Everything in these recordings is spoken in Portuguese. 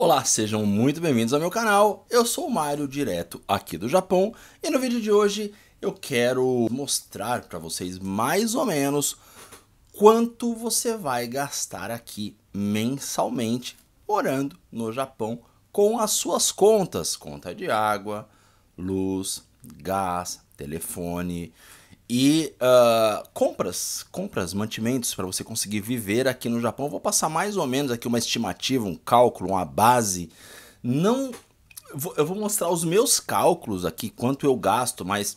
Olá, sejam muito bem-vindos ao meu canal. Eu sou o Mário, direto aqui do Japão, e no vídeo de hoje eu quero mostrar para vocês mais ou menos quanto você vai gastar aqui mensalmente morando no Japão com as suas contas, conta de água, luz, gás, telefone, e uh, compras, compras, mantimentos para você conseguir viver aqui no Japão. Vou passar mais ou menos aqui uma estimativa, um cálculo, uma base. Não, eu vou mostrar os meus cálculos aqui, quanto eu gasto, mas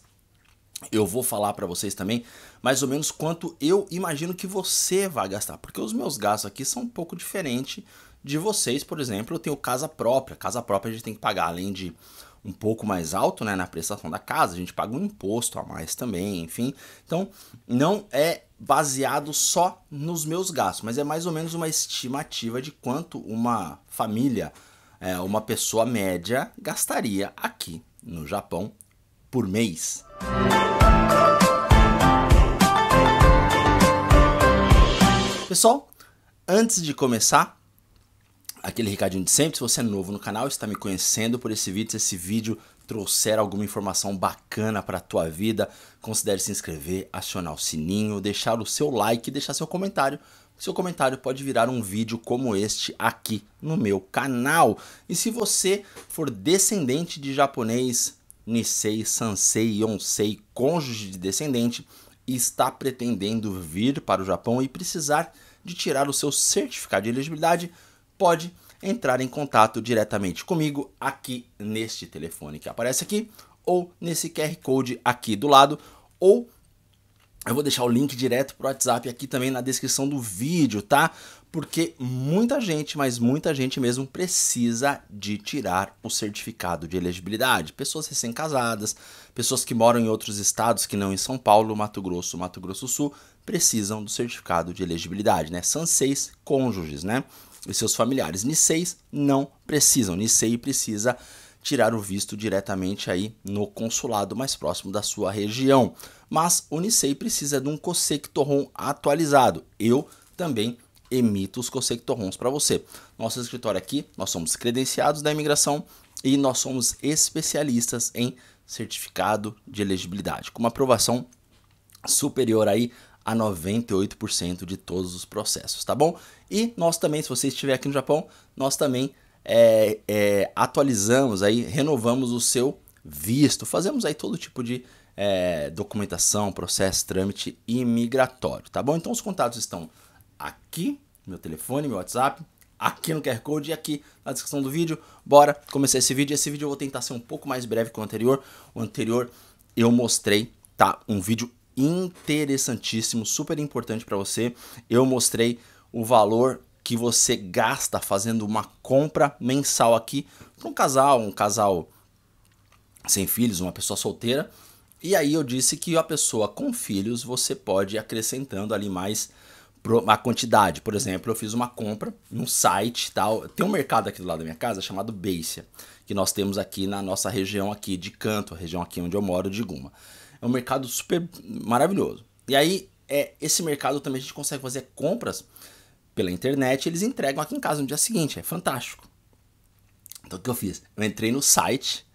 eu vou falar para vocês também mais ou menos quanto eu imagino que você vai gastar, porque os meus gastos aqui são um pouco diferentes de vocês, por exemplo, eu tenho casa própria. Casa própria a gente tem que pagar, além de um pouco mais alto né, na prestação da casa, a gente paga um imposto a mais também, enfim. Então, não é baseado só nos meus gastos, mas é mais ou menos uma estimativa de quanto uma família, é, uma pessoa média, gastaria aqui no Japão por mês. Pessoal, antes de começar, aquele recadinho de sempre, se você é novo no canal, está me conhecendo por esse vídeo, se esse vídeo trouxer alguma informação bacana para a tua vida, considere se inscrever, acionar o sininho, deixar o seu like e deixar seu comentário. Seu comentário pode virar um vídeo como este aqui no meu canal. E se você for descendente de japonês, Nisei, Sansei, Yonsei, cônjuge de descendente, e está pretendendo vir para o Japão e precisar de tirar o seu certificado de elegibilidade, pode entrar em contato diretamente comigo aqui neste telefone que aparece aqui ou nesse QR Code aqui do lado ou eu vou deixar o link direto para o WhatsApp aqui também na descrição do vídeo, tá? Porque muita gente, mas muita gente mesmo precisa de tirar o certificado de elegibilidade. Pessoas recém-casadas, pessoas que moram em outros estados que não em São Paulo, Mato Grosso, Mato Grosso do Sul, precisam do certificado de elegibilidade, né? São seis cônjuges, né? e seus familiares. Niseis não precisam. Nisei precisa tirar o visto diretamente aí no consulado mais próximo da sua região. Mas o Nisei precisa de um Cosectoron atualizado. Eu também emito os Cosectorons para você. Nosso escritório aqui, nós somos credenciados da imigração e nós somos especialistas em certificado de elegibilidade, com uma aprovação superior aí a 98% de todos os processos, tá bom? E nós também, se você estiver aqui no Japão, nós também é, é, atualizamos aí, renovamos o seu visto, fazemos aí todo tipo de é, documentação, processo, trâmite imigratório, tá bom? Então os contatos estão aqui, meu telefone, meu WhatsApp, aqui no QR Code e aqui na descrição do vídeo. Bora começar esse vídeo. Esse vídeo eu vou tentar ser um pouco mais breve que o anterior. O anterior eu mostrei, tá? Um vídeo interessantíssimo, super importante para você. Eu mostrei o valor que você gasta fazendo uma compra mensal aqui para um casal, um casal sem filhos, uma pessoa solteira. E aí eu disse que a pessoa com filhos você pode ir acrescentando ali mais a quantidade. Por exemplo, eu fiz uma compra num site tal. Tem um mercado aqui do lado da minha casa chamado Beicia, que nós temos aqui na nossa região aqui de Canto, a região aqui onde eu moro de Guma. É um mercado super maravilhoso. E aí, é, esse mercado também a gente consegue fazer compras pela internet, eles entregam aqui em casa no dia seguinte, é fantástico. Então o que eu fiz? Eu entrei no site,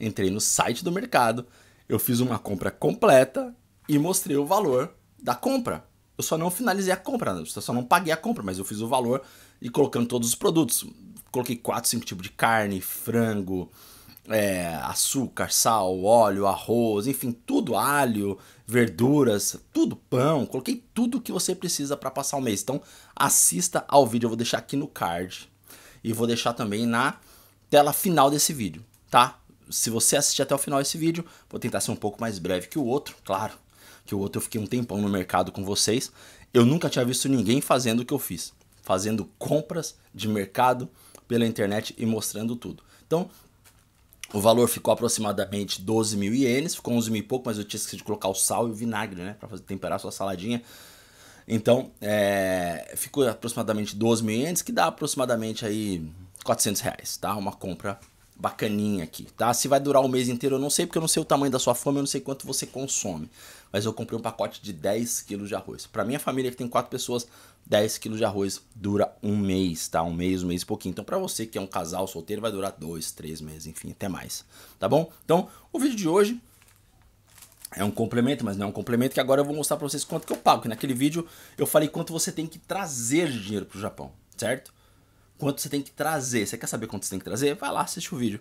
entrei no site do mercado, eu fiz uma compra completa e mostrei o valor da compra. Eu só não finalizei a compra, eu só não paguei a compra, mas eu fiz o valor e colocando todos os produtos. Coloquei 4, 5 tipos de carne, frango, é, açúcar, sal, óleo, arroz, enfim, tudo, alho, verduras, tudo, pão, coloquei tudo que você precisa para passar o mês. Então, assista ao vídeo, eu vou deixar aqui no card e vou deixar também na tela final desse vídeo, tá? Se você assistir até o final desse vídeo, vou tentar ser um pouco mais breve que o outro, claro, que o outro eu fiquei um tempão no mercado com vocês. Eu nunca tinha visto ninguém fazendo o que eu fiz, fazendo compras de mercado pela internet e mostrando tudo. Então, o valor ficou aproximadamente 12 mil ienes, ficou 11 mil e pouco, mas eu tinha esquecido de colocar o sal e o vinagre, né? Pra fazer, temperar a sua saladinha. Então, é, ficou aproximadamente 12 mil ienes, que dá aproximadamente aí 400 reais, tá? Uma compra bacaninha aqui, tá? Se vai durar o um mês inteiro, eu não sei, porque eu não sei o tamanho da sua fome, eu não sei quanto você consome. Mas eu comprei um pacote de 10 quilos de arroz. Para minha família, que tem 4 pessoas, 10 quilos de arroz dura um mês, tá? Um mês, um mês e pouquinho. Então, para você que é um casal solteiro, vai durar 2, 3 meses, enfim, até mais, tá bom? Então, o vídeo de hoje é um complemento, mas não é um complemento que agora eu vou mostrar para vocês quanto que eu pago. Que naquele vídeo eu falei quanto você tem que trazer de dinheiro para o Japão, certo? quanto você tem que trazer. Você quer saber quanto você tem que trazer? Vai lá, assiste o vídeo.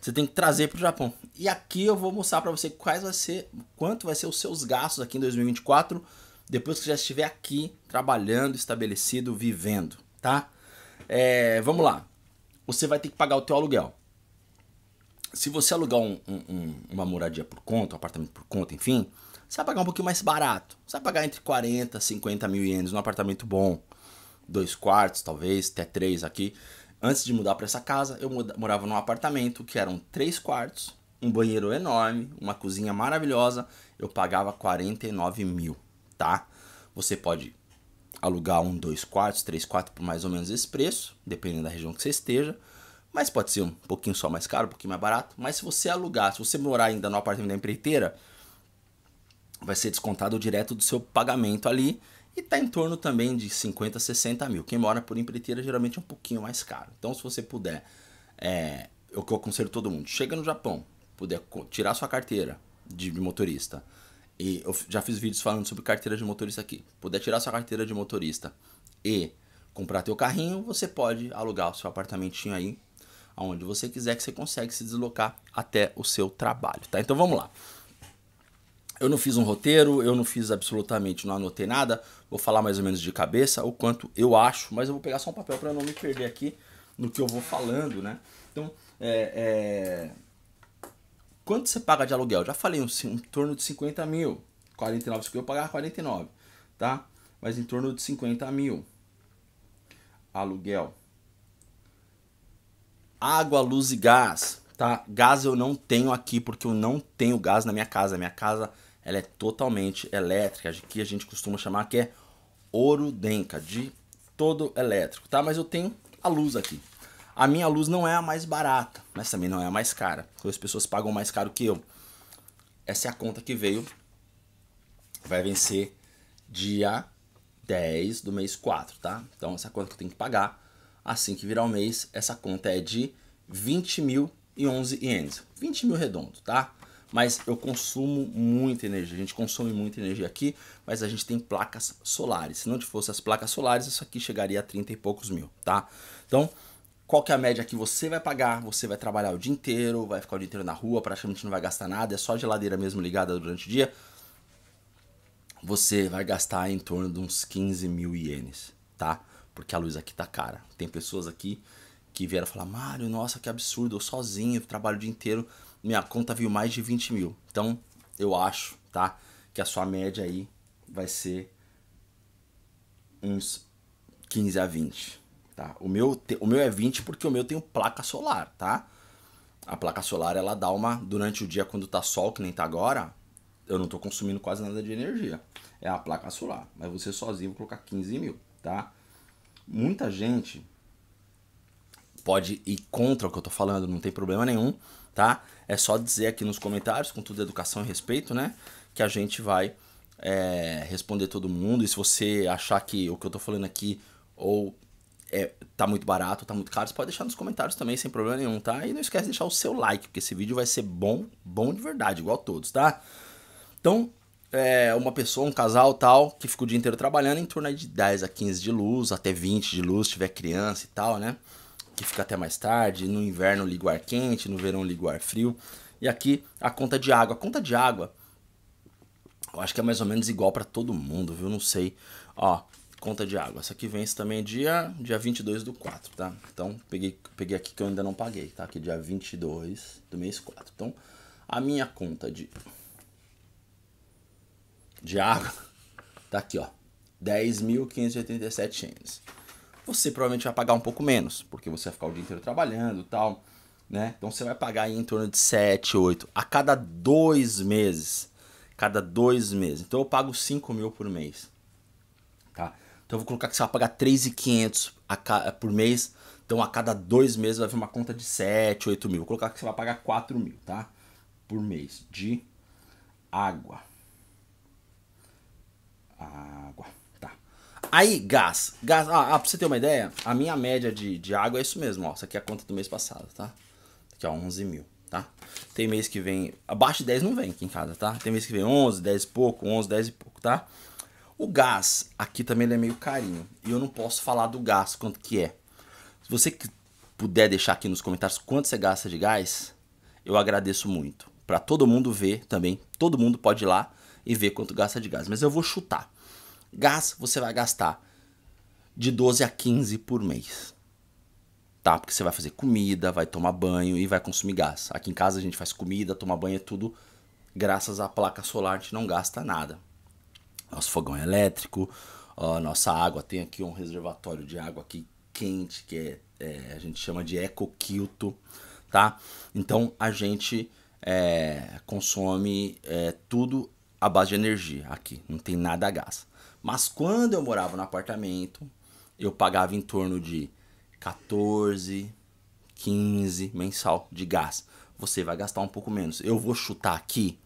Você tem que trazer para o Japão. E aqui eu vou mostrar para você quais vai ser, quanto vai ser os seus gastos aqui em 2024, depois que já estiver aqui trabalhando, estabelecido, vivendo, tá? É, vamos lá. Você vai ter que pagar o teu aluguel. Se você alugar um, um, uma moradia por conta, um apartamento por conta, enfim, você vai pagar um pouquinho mais barato. Você vai pagar entre 40 e 50 mil ienes num apartamento bom dois quartos, talvez, até três aqui. Antes de mudar para essa casa, eu morava num apartamento que eram três quartos, um banheiro enorme, uma cozinha maravilhosa. Eu pagava 49 mil, tá? Você pode alugar um dois quartos, três quartos por mais ou menos esse preço, dependendo da região que você esteja. Mas pode ser um pouquinho só mais caro, um pouquinho mais barato. Mas se você alugar, se você morar ainda no apartamento da empreiteira, vai ser descontado direto do seu pagamento ali e está em torno também de 50, 60 mil. Quem mora por empreiteira geralmente é um pouquinho mais caro. Então, se você puder, é, eu, eu aconselho todo mundo, chega no Japão, puder tirar sua carteira de, de motorista, e eu já fiz vídeos falando sobre carteira de motorista aqui. Puder tirar sua carteira de motorista e comprar teu carrinho, você pode alugar o seu apartamentinho aí, aonde você quiser que você consegue se deslocar até o seu trabalho, tá? Então vamos lá. Eu não fiz um roteiro, eu não fiz absolutamente, não anotei nada. Vou falar mais ou menos de cabeça o quanto eu acho, mas eu vou pegar só um papel para não me perder aqui no que eu vou falando, né? Então, é, é... quanto você paga de aluguel? Já falei, um, em torno de 50 mil. 49, que eu pagar 49, tá? Mas em torno de 50 mil. Aluguel. Água, luz e gás, tá? Gás eu não tenho aqui porque eu não tenho gás na minha casa. Minha casa ela é totalmente elétrica, que a gente costuma chamar que é ouro denca, de todo elétrico, tá? Mas eu tenho a luz aqui. A minha luz não é a mais barata, mas também não é a mais cara. As pessoas pagam mais caro que eu. Essa é a conta que veio, vai vencer dia 10 do mês 4, tá? Então essa conta que eu tenho que pagar, assim que virar o mês, essa conta é de 20.011 ienes. 20 mil redondo, tá? mas eu consumo muita energia. A gente consome muita energia aqui, mas a gente tem placas solares. Se não fosse as placas solares, isso aqui chegaria a 30 e poucos mil, tá? Então, qual que é a média que você vai pagar? Você vai trabalhar o dia inteiro, vai ficar o dia inteiro na rua, praticamente não vai gastar nada, é só a geladeira mesmo ligada durante o dia. Você vai gastar em torno de uns 15 mil ienes, tá? Porque a luz aqui tá cara. Tem pessoas aqui que vieram falar, Mário, nossa, que absurdo, eu sozinho, trabalho o dia inteiro minha conta viu mais de 20 mil. Então, eu acho, tá? Que a sua média aí vai ser uns 15 a 20, tá? O meu, te, o meu é 20 porque o meu tem placa solar, tá? A placa solar, ela dá uma... Durante o dia, quando tá sol, que nem tá agora, eu não tô consumindo quase nada de energia. É a placa solar. Mas você sozinho vai colocar 15 mil, tá? Muita gente pode ir contra o que eu tô falando, não tem problema nenhum, tá? É só dizer aqui nos comentários, com tudo educação e respeito, né? Que a gente vai é, responder todo mundo. E se você achar que o que eu tô falando aqui ou é, tá muito barato, tá muito caro, você pode deixar nos comentários também, sem problema nenhum, tá? E não esquece de deixar o seu like, porque esse vídeo vai ser bom, bom de verdade, igual todos, tá? Então, é, uma pessoa, um casal tal, que fica o dia inteiro trabalhando, em torno de 10 a 15 de luz, até 20 de luz, se tiver criança e tal, né? que fica até mais tarde, no inverno ligo ar quente, no verão ligo ar frio. E aqui a conta de água. A conta de água eu acho que é mais ou menos igual para todo mundo, viu? Não sei. Ó, conta de água. Essa aqui vence também dia, dia 22 do 4, tá? Então, peguei, peguei aqui que eu ainda não paguei, tá? Aqui é dia 22 do mês 4. Então, a minha conta de, de água tá aqui, ó. 10.587 ienes você provavelmente vai pagar um pouco menos, porque você vai ficar o dia inteiro trabalhando e tal, né? Então você vai pagar em torno de 7, 8 a cada dois meses. Cada dois meses. Então eu pago 5 mil por mês, tá? Então eu vou colocar que você vai pagar 3,500 eh, por mês. Então a cada dois meses vai vir uma conta de 7, 8 mil. Vou colocar que você vai pagar 4 mil, tá? Por mês de água. Água. Aí, gás. gás ah, ah, pra você ter uma ideia, a minha média de, de água é isso mesmo, ó. Isso aqui é a conta do mês passado, tá? Aqui, ó, 11 mil, tá? Tem mês que vem... Abaixo de 10 não vem aqui em casa, tá? Tem mês que vem 11, 10 e pouco, 11, 10 e pouco, tá? O gás, aqui também ele é meio carinho. E eu não posso falar do gás, quanto que é. Se você puder deixar aqui nos comentários quanto você gasta de gás, eu agradeço muito. Para todo mundo ver também. Todo mundo pode ir lá e ver quanto gasta de gás. Mas eu vou chutar. Gás você vai gastar de 12 a 15 por mês. Tá? Porque você vai fazer comida, vai tomar banho e vai consumir gás. Aqui em casa a gente faz comida, toma banho, é tudo graças à placa solar, a gente não gasta nada. Nosso fogão é elétrico, nossa água tem aqui um reservatório de água aqui quente, que é, é a gente chama de ecoquilto, tá? Então a gente é, consome é, tudo à base de energia aqui, não tem nada a gás. Mas quando eu morava no apartamento, eu pagava em torno de 14, 15 mensal de gás. Você vai gastar um pouco menos. Eu vou chutar aqui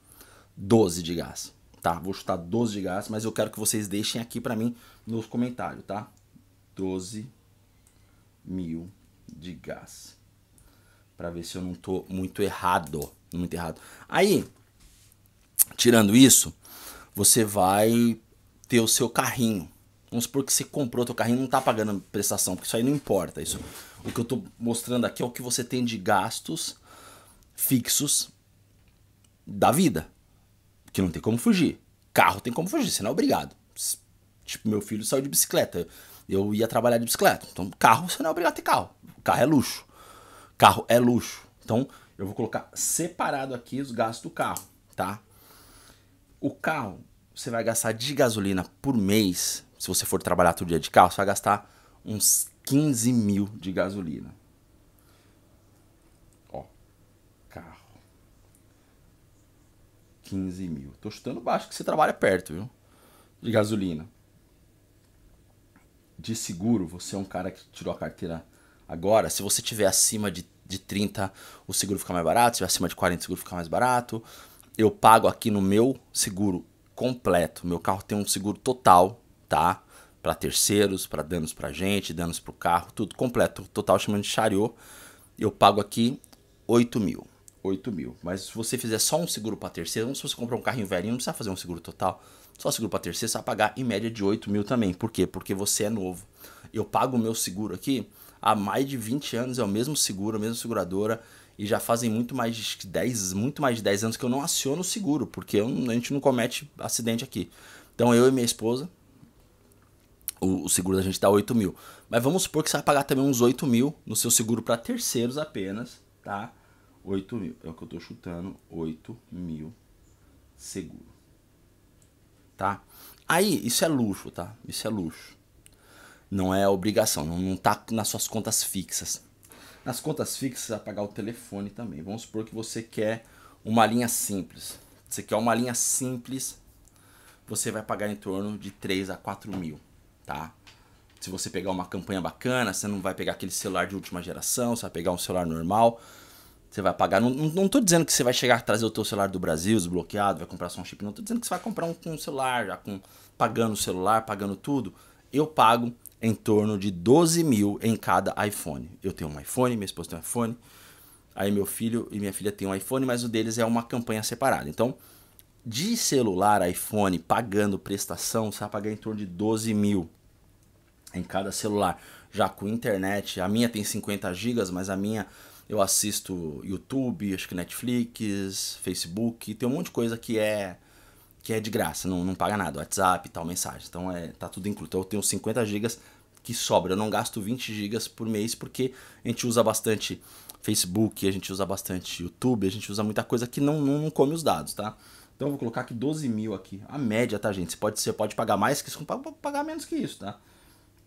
12 de gás, tá? Vou chutar 12 de gás, mas eu quero que vocês deixem aqui para mim nos comentários, tá? 12 mil de gás. Para ver se eu não tô muito errado, muito errado. Aí, tirando isso, você vai ter o seu carrinho. Vamos supor que você comprou o seu carrinho não está pagando prestação, porque isso aí não importa. Isso, o que eu estou mostrando aqui é o que você tem de gastos fixos da vida. Que não tem como fugir. Carro tem como fugir, você não é obrigado. Tipo, meu filho saiu de bicicleta. Eu ia trabalhar de bicicleta. Então, carro você não é obrigado a ter carro. Carro é luxo. Carro é luxo. Então, eu vou colocar separado aqui os gastos do carro, tá? O carro você vai gastar de gasolina por mês, se você for trabalhar todo dia de carro, você vai gastar uns 15 mil de gasolina. Ó, carro. 15 mil. Tô chutando baixo que você trabalha perto, viu? De gasolina. De seguro, você é um cara que tirou a carteira agora. Se você tiver acima de, de 30, o seguro fica mais barato. Se tiver acima de 40, o seguro fica mais barato. Eu pago aqui no meu seguro completo. Meu carro tem um seguro total, tá? Para terceiros, para danos para gente, danos para o carro, tudo completo. Total chamando de chariô. Eu pago aqui 8 mil. 8 mil. Mas se você fizer só um seguro para terceiro, se você comprar um carrinho velhinho, não precisa fazer um seguro total. Só seguro para terceiro, você vai pagar em média de 8 mil também. Por quê? Porque você é novo. Eu pago o meu seguro aqui há mais de 20 anos, é o mesmo seguro, a mesma seguradora e já fazem muito mais de 10, muito mais de 10 anos que eu não aciono o seguro, porque eu, a gente não comete acidente aqui. Então eu e minha esposa, o, o seguro da gente dá 8 mil. Mas vamos supor que você vai pagar também uns 8 mil no seu seguro para terceiros apenas, tá? 8 mil, é o que eu tô chutando, 8 mil seguro. Tá? Aí, isso é luxo, tá? Isso é luxo. Não é obrigação, não, não tá nas suas contas fixas. Nas contas fixas, pagar o telefone também. Vamos supor que você quer uma linha simples. Você quer uma linha simples, você vai pagar em torno de 3 a 4 mil, tá? Se você pegar uma campanha bacana, você não vai pegar aquele celular de última geração, você vai pegar um celular normal, você vai pagar. Não, não tô dizendo que você vai chegar a trazer o teu celular do Brasil desbloqueado, vai comprar só um chip, não. Tô dizendo que você vai comprar um, um celular já com pagando o celular, pagando tudo. Eu pago em torno de 12 mil em cada iPhone. Eu tenho um iPhone, minha esposa tem um iPhone, aí meu filho e minha filha têm um iPhone, mas o deles é uma campanha separada. Então, de celular, iPhone, pagando prestação, você vai pagar em torno de 12 mil em cada celular. Já com internet, a minha tem 50 gigas, mas a minha eu assisto YouTube, acho que Netflix, Facebook, tem um monte de coisa que é que é de graça, não, não paga nada, WhatsApp e tal, mensagem. Então é, tá tudo incluído. Então eu tenho 50 gigas que sobra. Eu não gasto 20 gigas por mês porque a gente usa bastante Facebook, a gente usa bastante YouTube, a gente usa muita coisa que não, não, não come os dados, tá? Então eu vou colocar aqui 12 mil aqui. A média, tá, gente? Você pode, você pode pagar mais que isso, pode pagar menos que isso, tá?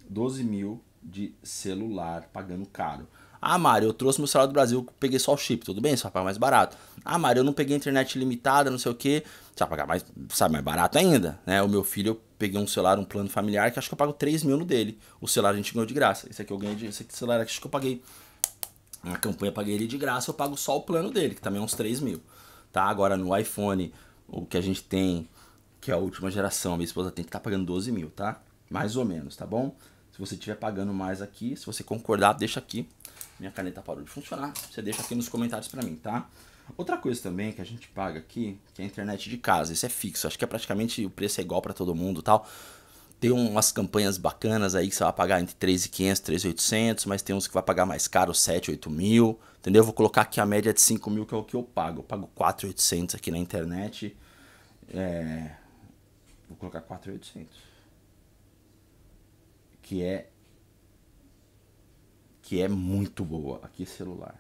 12 mil de celular pagando caro. Ah, Mário, eu trouxe meu celular do Brasil, peguei só o chip, tudo bem, você vai pagar mais barato. Ah, Mário, eu não peguei internet limitada, não sei o que, você vai pagar mais, sabe, mais barato ainda, né? O meu filho, eu peguei um celular, um plano familiar, que acho que eu pago 3 mil no dele. O celular a gente ganhou de graça. Esse aqui eu ganhei de, esse aqui, celular acho que eu paguei, na campanha eu paguei ele de graça, eu pago só o plano dele, que também é uns 3 mil. Tá, agora no iPhone, o que a gente tem, que é a última geração, minha esposa tem que estar tá pagando 12 mil, tá? Mais ou menos, tá bom? Se você estiver pagando mais aqui, se você concordar, deixa aqui minha caneta parou de funcionar, você deixa aqui nos comentários para mim, tá? Outra coisa também que a gente paga aqui, que é a internet de casa, isso é fixo, acho que é praticamente o preço é igual para todo mundo tal. Tem umas campanhas bacanas aí que você vai pagar entre 3,500 e 3,800, mas tem uns que vai pagar mais caro, 7, 8 mil, entendeu? Eu vou colocar aqui a média de 5 mil, que é o que eu pago. Eu pago 4,800 aqui na internet. É... Vou colocar 4,800. Que é que é muito boa. Aqui é celular.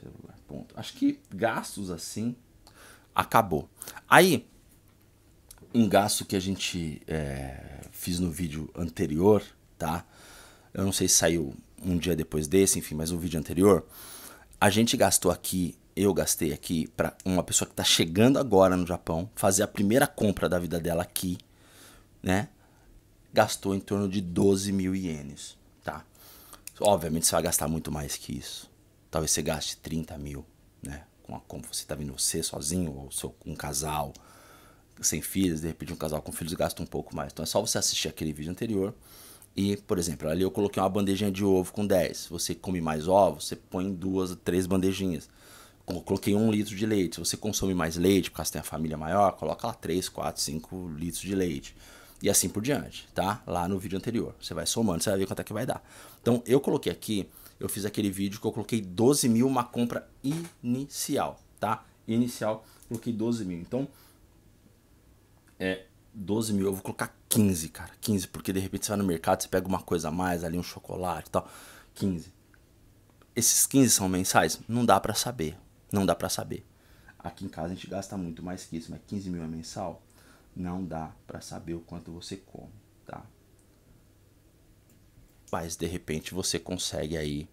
Celular, ponto. Acho que gastos assim acabou. Aí, um gasto que a gente é, fiz no vídeo anterior, tá? Eu não sei se saiu um dia depois desse, enfim, mas o vídeo anterior. A gente gastou aqui, eu gastei aqui, para uma pessoa que está chegando agora no Japão, fazer a primeira compra da vida dela aqui, né? Gastou em torno de 12 mil ienes. Obviamente você vai gastar muito mais que isso. Talvez você gaste 30 mil, né? Com a compra. Você tá vindo você sozinho ou seu, um casal sem filhos, de repente um casal com filhos gasta um pouco mais. Então é só você assistir aquele vídeo anterior e, por exemplo, ali eu coloquei uma bandejinha de ovo com 10. Você come mais ovos, você põe duas, três bandejinhas. coloquei um litro de leite. Se você consome mais leite, porque você tem a família maior, coloca lá 3, 4, 5 litros de leite e assim por diante, tá? Lá no vídeo anterior. Você vai somando, você vai ver quanto é que vai dar. Então, eu coloquei aqui, eu fiz aquele vídeo que eu coloquei 12 mil uma compra inicial, tá? Inicial, coloquei 12 mil. Então, é 12 mil, eu vou colocar 15, cara. 15, porque de repente você vai no mercado, você pega uma coisa a mais, ali um chocolate e tal. 15. Esses 15 são mensais? Não dá para saber. Não dá para saber. Aqui em casa a gente gasta muito mais que isso, mas 15 mil é mensal? não dá para saber o quanto você come, tá? Mas de repente você consegue aí,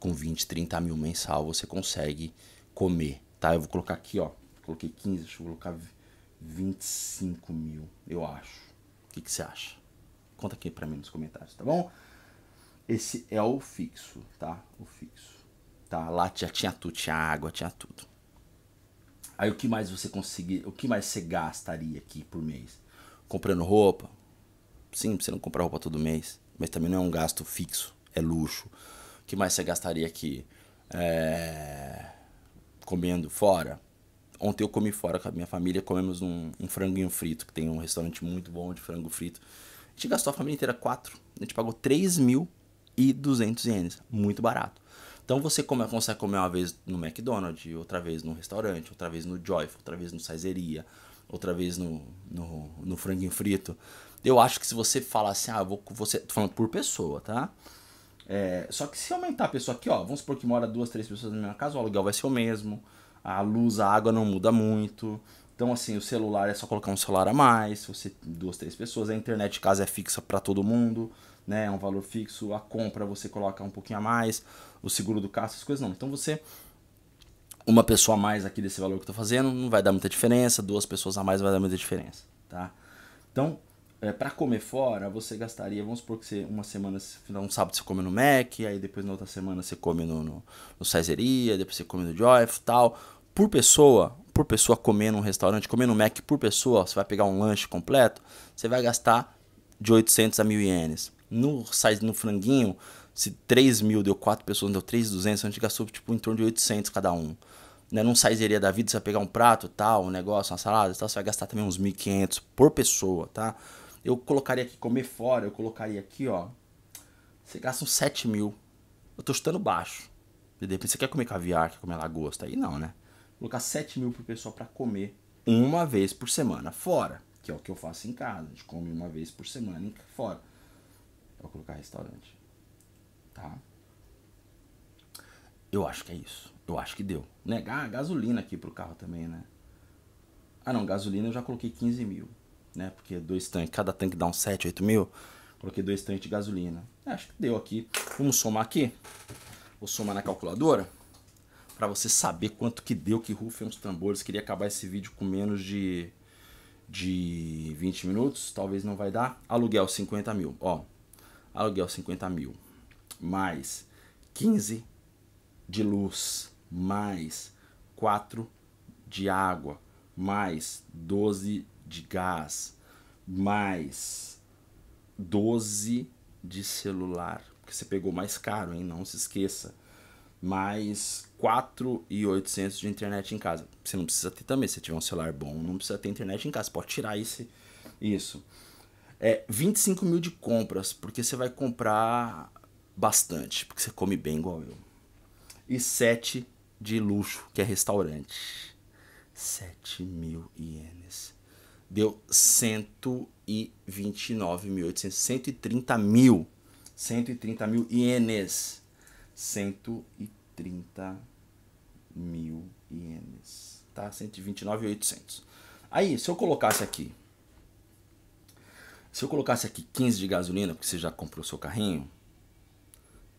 com 20, 30 mil mensal, você consegue comer, tá? Eu vou colocar aqui, ó, coloquei 15, deixa eu colocar 25 mil, eu acho. O que, que você acha? Conta aqui para mim nos comentários, tá bom? Esse é o fixo, tá? O fixo. Tá? Lá já tinha tudo, tinha água, tinha tudo. Aí o que mais você conseguir, o que mais você gastaria aqui por mês? Comprando roupa? Sim, você não compra roupa todo mês, mas também não é um gasto fixo, é luxo. O que mais você gastaria aqui? É... Comendo fora? Ontem eu comi fora com a minha família, comemos um, um franguinho frito, que tem um restaurante muito bom de frango frito. A gente gastou a família inteira quatro, a gente pagou 3 mil e 200 ienes, muito barato. Então você come, consegue comer uma vez no McDonald's, outra vez no restaurante, outra vez no Joyful, outra vez no Saizeria, outra vez no, no, no franguinho frito. Eu acho que se você falar assim, ah, vou você. Tô falando por pessoa, tá? É, só que se aumentar a pessoa aqui, ó, vamos supor que mora duas, três pessoas na mesma casa, o aluguel vai ser o mesmo, a luz, a água não muda muito, então, assim, o celular é só colocar um celular a mais, você duas, três pessoas, a internet de casa é fixa para todo mundo, né? É um valor fixo, a compra você coloca um pouquinho a mais, o seguro do carro, essas coisas não. Então você uma pessoa a mais aqui desse valor que eu tô fazendo não vai dar muita diferença, duas pessoas a mais vai dar muita diferença, tá? Então, é, para comer fora, você gastaria, vamos supor que você, uma semana, um sábado você come no Mac, aí depois na outra semana você come no, no, no Saizeria, depois você come no Joyful tal. Por pessoa, por pessoa comer num restaurante, comer no Mac por pessoa, você vai pegar um lanche completo, você vai gastar de 800 a 1000 ienes. No, no franguinho, se 3 mil deu 4 pessoas, deu 3,200, a gente gastou tipo em torno de 800 cada um. Né? Num saizeria da vida, você vai pegar um prato, tal, um negócio, uma salada tal, você vai gastar também uns 1.500 por pessoa, tá? Eu colocaria aqui, comer fora, eu colocaria aqui, ó. Você gasta uns 7 mil. Eu tô chutando baixo. De repente você quer comer caviar, quer comer lagosta, aí não, né? colocar 7 mil pro pessoal para comer uma vez por semana fora, que é o que eu faço em casa. A gente come uma vez por semana fora. vou colocar restaurante. Tá? Eu acho que é isso. Eu acho que deu. Negar né? gasolina aqui pro carro também, né? Ah não, gasolina eu já coloquei 15 mil, né? Porque dois tanques, cada tanque dá uns 7, 8 mil. Coloquei dois tanques de gasolina. Acho que deu aqui. Vamos somar aqui. Vou somar na calculadora para você saber quanto que deu que rufem os tambores. Queria acabar esse vídeo com menos de, de 20 minutos, talvez não vai dar. Aluguel 50 mil, ó, aluguel 50 mil, mais 15 de luz, mais 4 de água, mais 12 de gás, mais 12 de celular, porque você pegou mais caro, hein? Não se esqueça. Mais 4,800 de internet em casa. Você não precisa ter também, se tiver um celular bom, não precisa ter internet em casa. Pode tirar esse, isso. É, 25 mil de compras, porque você vai comprar bastante, porque você come bem igual eu. E 7 de luxo, que é restaurante. 7 mil ienes. Deu 129.800, 130 mil. 130 mil ienes. 130 30 mil ienes, tá? 129,800. Aí, se eu colocasse aqui, se eu colocasse aqui 15 de gasolina, porque você já comprou seu carrinho,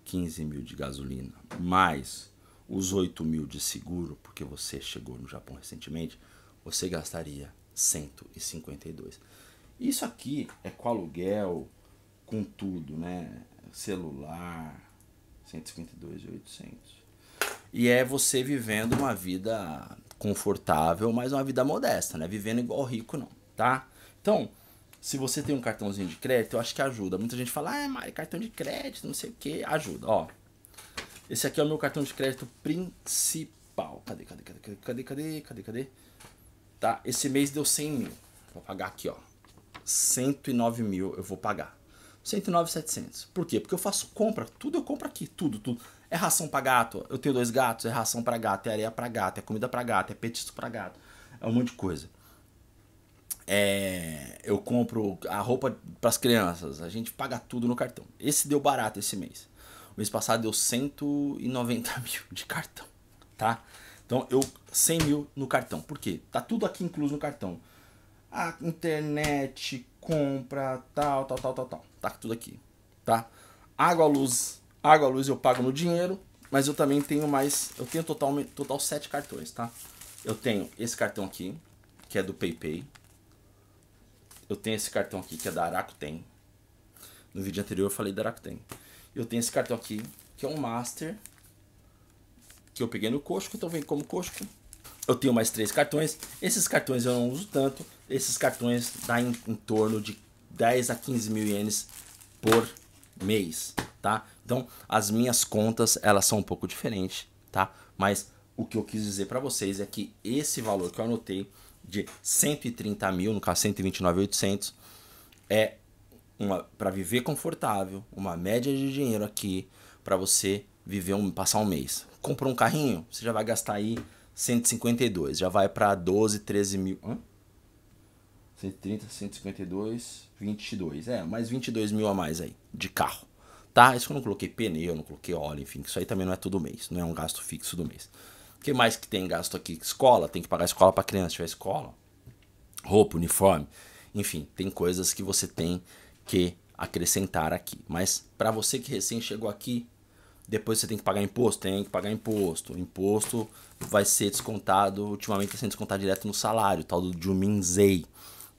15 mil de gasolina, mais os 8 mil de seguro, porque você chegou no Japão recentemente, você gastaria 152. Isso aqui é com aluguel, com tudo, né? Celular, 152,800. E é você vivendo uma vida confortável, mas uma vida modesta, né? Vivendo igual rico, não, tá? Então, se você tem um cartãozinho de crédito, eu acho que ajuda. Muita gente fala, ah, Mari, cartão de crédito, não sei o que, ajuda. Ó, esse aqui é o meu cartão de crédito principal. Cadê, cadê, cadê, cadê, cadê, cadê, cadê, cadê? Tá, esse mês deu 100 mil. Vou pagar aqui, ó. 109 mil eu vou pagar. 109,700. Por quê? Porque eu faço compra, tudo eu compro aqui, tudo, tudo. É ração para gato. Eu tenho dois gatos, é ração para gato, é areia para gato, é comida para gato, é petisco para gato. É um monte de coisa. É, eu compro a roupa para as crianças, a gente paga tudo no cartão. Esse deu barato esse mês. O mês passado deu 190 mil de cartão, tá? Então eu 100 mil no cartão. Por quê? Tá tudo aqui incluso no cartão. A internet, compra, tal, tal, tal, tal, tal. Tá tudo aqui, tá? Água, luz, Água, luz eu pago no dinheiro, mas eu também tenho mais. Eu tenho total, total sete cartões, tá? Eu tenho esse cartão aqui, que é do PayPay. Eu tenho esse cartão aqui, que é da Aracuten. No vídeo anterior eu falei da Aracuten. Eu tenho esse cartão aqui, que é um Master, que eu peguei no Cosco, então vem como Cosco. Eu tenho mais três cartões. Esses cartões eu não uso tanto. Esses cartões dá em, em torno de 10 a 15 mil ienes por mês tá? Então, as minhas contas, elas são um pouco diferentes, tá? Mas o que eu quis dizer para vocês é que esse valor que eu anotei de 130 mil, no caso 129.800, é para viver confortável, uma média de dinheiro aqui para você viver um, passar um mês. Comprou um carrinho, você já vai gastar aí 152, já vai para 12, 13 mil. Hã? 130, 152, 22. É, mais 22 mil a mais aí de carro tá? Isso que eu não coloquei pneu, não coloquei óleo, enfim, isso aí também não é todo mês, não é um gasto fixo do mês. O que mais que tem gasto aqui? Escola, tem que pagar escola para criança, se tiver escola, roupa, uniforme, enfim, tem coisas que você tem que acrescentar aqui. Mas para você que recém chegou aqui, depois você tem que pagar imposto, tem que pagar imposto. O imposto vai ser descontado, ultimamente está sendo descontado direto no salário, tal do Juminzei,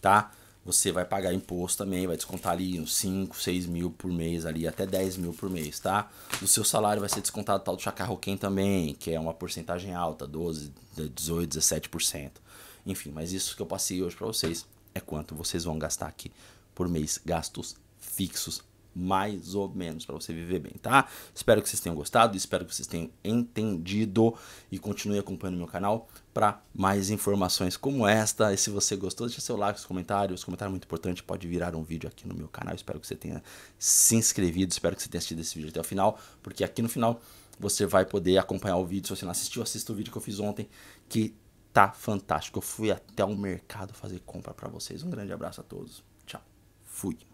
tá? você vai pagar imposto também, vai descontar ali uns 5, 6 mil por mês ali, até 10 mil por mês, tá? Do seu salário vai ser descontado tal do chacarroquém também, que é uma porcentagem alta, 12, 18, 17%. Enfim, mas isso que eu passei hoje para vocês é quanto vocês vão gastar aqui por mês, gastos fixos mais ou menos para você viver bem, tá? Espero que vocês tenham gostado, espero que vocês tenham entendido e continue acompanhando meu canal para mais informações como esta. E se você gostou, deixa seu like, seus comentários, comentário muito importante, pode virar um vídeo aqui no meu canal. Espero que você tenha se inscrevido, espero que você tenha assistido esse vídeo até o final, porque aqui no final você vai poder acompanhar o vídeo. Se você não assistiu, assista o vídeo que eu fiz ontem, que tá fantástico. Eu fui até o mercado fazer compra para vocês. Um grande abraço a todos. Tchau. Fui.